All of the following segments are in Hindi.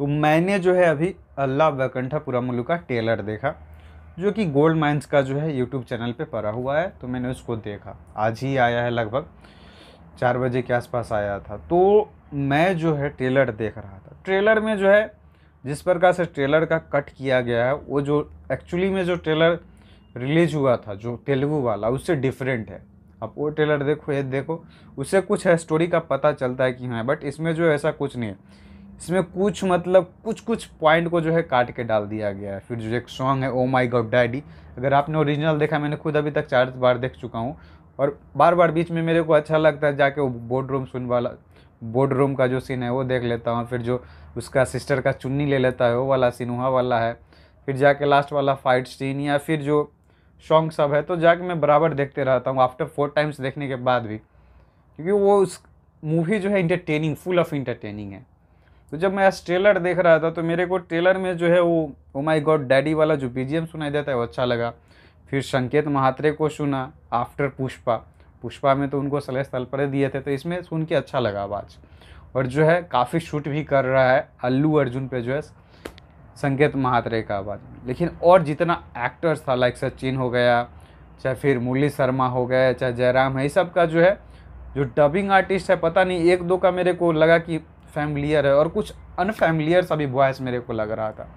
तो मैंने जो है अभी अल्लाह वैकंठापुरा मुल्लू का टेलर देखा जो कि गोल्ड माइंस का जो है यूट्यूब चैनल पे पड़ा हुआ है तो मैंने उसको देखा आज ही आया है लगभग चार बजे के आसपास आया था तो मैं जो है ट्रेलर देख रहा था ट्रेलर में जो है जिस प्रकार से ट्रेलर का कट किया गया है वो जो एक्चुअली में जो ट्रेलर रिलीज हुआ था जो तेलुगु वाला उससे डिफरेंट है अब वो ट्रेलर देखो ये देखो उससे कुछ है स्टोरी का पता चलता है कि हाँ बट इसमें जो ऐसा कुछ नहीं है इसमें कुछ मतलब कुछ कुछ पॉइंट को जो है काट के डाल दिया गया है फिर जो एक सॉन्ग है ओ माई गॉड डैडी अगर आपने ओरिजिनल देखा मैंने खुद अभी तक चार बार देख चुका हूँ और बार बार बीच में मेरे को अच्छा लगता है जाके वो बोर्ड रूम सुन वाला बोर्ड रूम का जो सीन है वो देख लेता हूँ फिर जो उसका सिस्टर का चुन्नी ले लेता है वो वाला सीन वहाँ वाला है फिर जाके लास्ट वाला फाइट सीन या फिर जो सॉन्ग सब है तो जाके मैं बराबर देखते रहता हूँ आफ्टर फोर टाइम्स देखने के बाद भी क्योंकि वो उस मूवी जो है इंटरटेनिंग फुल ऑफ इंटरटेनिंग है तो जब मैं आज ट्रेलर देख रहा था तो मेरे को ट्रेलर में जो है वो ओ माई गॉड डैडी वाला जो बी सुनाई देता है वो अच्छा लगा फिर संकेत महात्रे को सुना आफ्टर पुष्पा पुष्पा में तो उनको सलह स्थल पर दिए थे तो इसमें सुन के अच्छा लगा आवाज़ और जो है काफ़ी शूट भी कर रहा है अल्लू अर्जुन पे जो है संकेत महात्रे का आवाज़ लेकिन और जितना एक्टर्स था लाइक सचिन हो गया चाहे फिर मुरली शर्मा हो गया चाहे जयराम है ये सब का जो है जो डबिंग आर्टिस्ट है पता नहीं एक दो का मेरे को लगा कि फैमिलियर है और कुछ अनफैमिलियर सा भी वॉयस मेरे को लग रहा था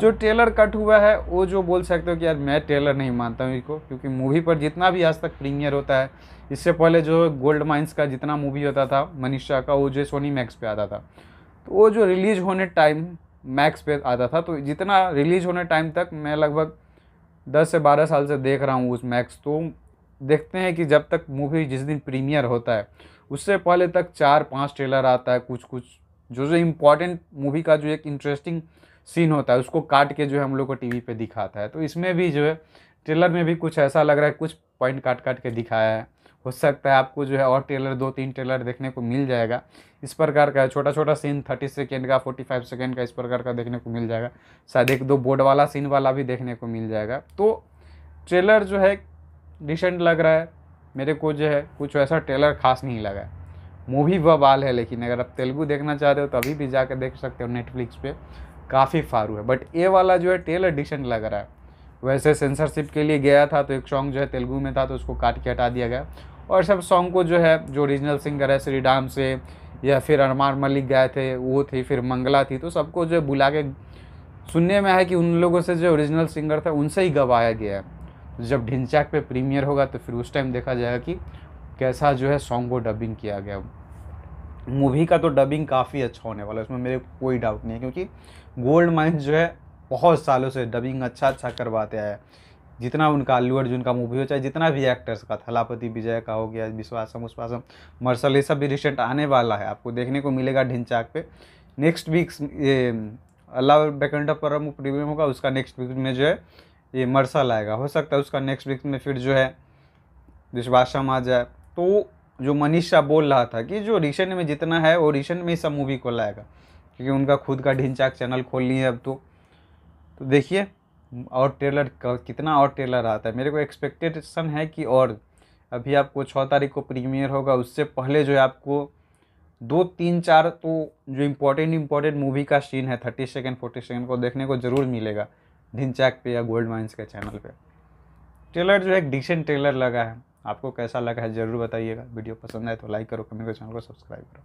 जो ट्रेलर कट हुआ है वो जो बोल सकते हो कि यार मैं ट्रेलर नहीं मानता हूँ इसको क्योंकि मूवी पर जितना भी आज तक प्रीमियर होता है इससे पहले जो गोल्ड माइंस का जितना मूवी होता था मनीषा का वो जो सोनी मैक्स पे आता था तो वो जो रिलीज होने टाइम मैक्स पे आता था तो जितना रिलीज होने टाइम तक मैं लगभग दस से बारह साल से देख रहा हूँ उस मैक्स तो देखते हैं कि जब तक मूवी जिस दिन प्रीमियर होता है उससे पहले तक चार पांच ट्रेलर आता है कुछ कुछ जो जो इम्पोर्टेंट मूवी का जो एक इंटरेस्टिंग सीन होता है उसको काट के जो है हम लोग को टीवी पे दिखाता है तो इसमें भी जो है ट्रेलर में भी कुछ ऐसा लग रहा है कुछ पॉइंट काट काट के दिखाया है हो सकता है आपको जो है और ट्रेलर दो तीन ट्रेलर देखने को मिल जाएगा इस प्रकार का छोटा छोटा सीन थर्टी सेकेंड का फोर्टी फाइव सेकेंड का इस प्रकार का देखने को मिल जाएगा शायद एक दो बोर्ड वाला सीन वाला भी देखने को मिल जाएगा तो ट्रेलर जो है डिसेंट लग रहा है मेरे को जो है कुछ वैसा ट्रेलर खास नहीं लगा मूवी बाल है लेकिन अगर आप तेलुगु देखना चाहते हो तो अभी भी जाकर देख सकते हो नेटफ्लिक्स पे काफ़ी फारू है बट ए वाला जो है ट्रेलर डिसेंट लग रहा है वैसे सेंसरशिप के लिए गया था तो एक सॉन्ग जो है तेलुगु में था तो उसको काट के हटा दिया गया और सब सॉन्ग को जो है जो ओरिजिनल सिंगर है श्री डाम से या फिर अरमान मलिक गए थे वो थे फिर मंगला थी तो सबको जो है बुला के सुनने में है कि उन लोगों से जो ओरिजिनल सिंगर था उनसे ही गवाया गया है जब ढिनचाक पे प्रीमियर होगा तो फिर उस टाइम देखा जाएगा कि कैसा जो है सॉन्ग को डबिंग किया गया मूवी का तो डबिंग काफ़ी अच्छा होने वाला है उसमें मेरे कोई डाउट नहीं है क्योंकि गोल्ड माइंस जो है बहुत सालों से डबिंग अच्छा अच्छा करवाते हैं जितना उनका अल्लू अर्जुन का मूवी हो चाहे जितना भी एक्टर्स का थलापति विजय का हो गया विश्वासम उश्वासम मर्सल ये सब भी रिसेंट आने वाला है आपको देखने को मिलेगा ढिनचाक पे नेक्स्ट वीक ये अल्लाह बैकंडा परम प्रीमियम होगा उसका नेक्स्ट वीक में जो है ये मरसल आएगा हो सकता है उसका नेक्स्ट वीक में फिर जो है विश्वासम आ जाए तो जो मनीष शाह बोल रहा था कि जो रिसेंट में जितना है वो रिसेंट में ही सब मूवी को लाएगा क्योंकि उनका खुद का ढिनचाक चैनल खोल लिया है अब तो तो देखिए और ट्रेलर कितना और ट्रेलर आता है मेरे को एक्सपेक्टेशन है कि और अभी आपको छः तारीख को प्रीमियर होगा उससे पहले जो है आपको दो तीन चार तो जो इम्पोर्टेंट इम्पोर्टेंट मूवी का सीन है थर्टी सेकेंड फोर्टी सेकेंड को देखने को ज़रूर मिलेगा ढिनचैक पे या गोल्ड माइंस के चैनल पे ट्रेलर जो है एक डिसेंट ट्रेलर लगा है आपको कैसा लगा है ज़रूर बताइएगा वीडियो पसंद आए तो लाइक करो कमेंट करो चैनल को सब्सक्राइब करो